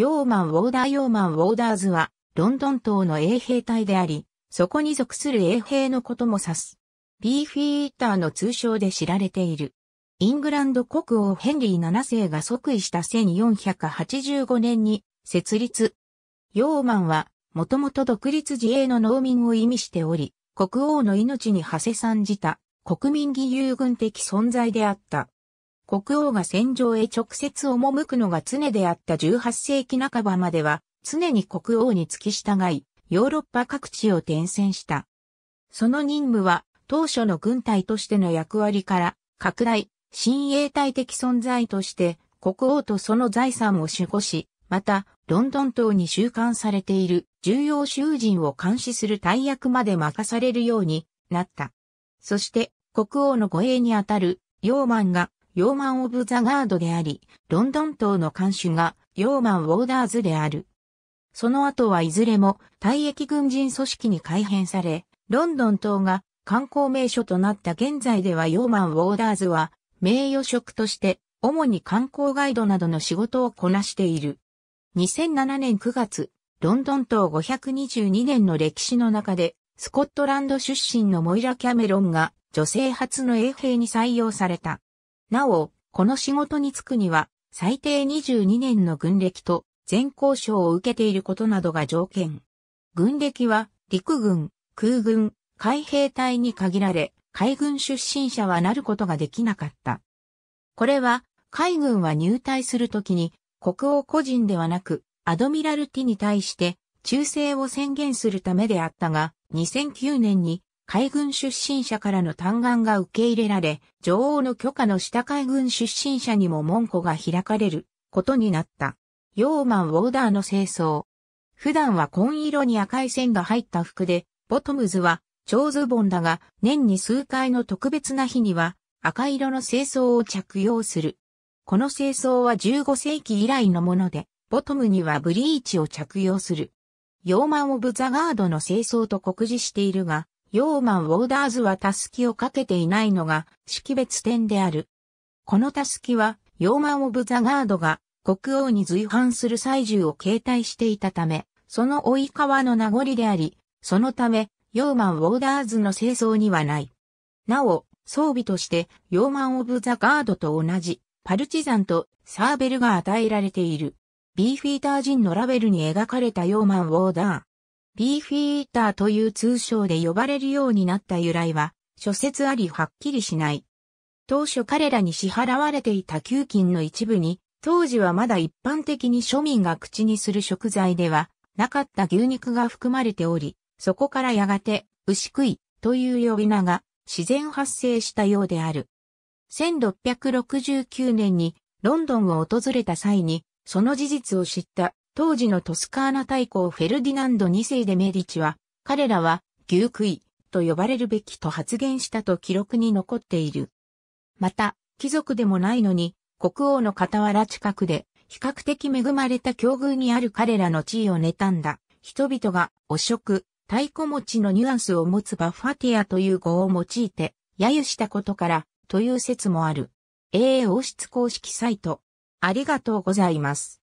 ヨーマン・ウォーダー・ヨーマン・ウォーダーズは、ロンドン島の衛兵隊であり、そこに属する衛兵のことも指す。ビーフィーターの通称で知られている。イングランド国王ヘンリー7世が即位した1485年に設立。ヨーマンは、もともと独立自衛の農民を意味しており、国王の命に馳せ参じた、国民義勇軍的存在であった。国王が戦場へ直接赴くのが常であった18世紀半ばまでは、常に国王に付き従い、ヨーロッパ各地を転戦した。その任務は、当初の軍隊としての役割から、拡大、親衛隊的存在として、国王とその財産を守護し、また、ロンドン島に収監されている重要囚人を監視する大役まで任されるようになった。そして、国王の護衛にあたる、ヨーマンがヨーマン・オブ・ザ・ガードであり、ロンドン島の監守がヨーマン・ウォーダーズである。その後はいずれも退役軍人組織に改編され、ロンドン島が観光名所となった現在ではヨーマン・ウォーダーズは名誉職として主に観光ガイドなどの仕事をこなしている。2007年9月、ロンドン島522年の歴史の中で、スコットランド出身のモイラ・キャメロンが女性初の衛兵に採用された。なお、この仕事に就くには、最低22年の軍歴と、全校賞を受けていることなどが条件。軍歴は、陸軍、空軍、海兵隊に限られ、海軍出身者はなることができなかった。これは、海軍は入隊するときに、国王個人ではなく、アドミラルティに対して、忠誠を宣言するためであったが、2009年に海軍出身者からの嘆願が受け入れられ、女王の許可の下海軍出身者にも門戸が開かれることになった。ヨーマン・ウォーダーの清掃。普段は紺色に赤い線が入った服で、ボトムズは超ズボンだが、年に数回の特別な日には赤色の清掃を着用する。この清掃は15世紀以来のもので、ボトムにはブリーチを着用する。ヨーマン・オブ・ザ・ガードの清掃と告示しているが、ヨーマン・ウォーダーズはタスキをかけていないのが識別点である。このタスキは、ヨーマン・オブ・ザ・ガードが国王に随伴する祭重を携帯していたため、その追い川の名残であり、そのため、ヨーマン・ウォーダーズの清掃にはない。なお、装備として、ヨーマン・オブ・ザ・ガードと同じ、パルチザンとサーベルが与えられている。ビーフィーター人のラベルに描かれたヨーマン・ウォーダー。ビーフィーターという通称で呼ばれるようになった由来は、諸説ありはっきりしない。当初彼らに支払われていた給金の一部に、当時はまだ一般的に庶民が口にする食材ではなかった牛肉が含まれており、そこからやがて牛食いという呼び名が自然発生したようである。1669年にロンドンを訪れた際に、その事実を知った当時のトスカーナ大公フェルディナンド2世でメディチは、彼らは牛食いと呼ばれるべきと発言したと記録に残っている。また、貴族でもないのに、国王の傍ら近くで、比較的恵まれた境遇にある彼らの地位を妬んだ、人々が、汚職、太鼓持ちのニュアンスを持つバッファティアという語を用いて、揶揄したことから、という説もある。AA 王室公式サイト。ありがとうございます。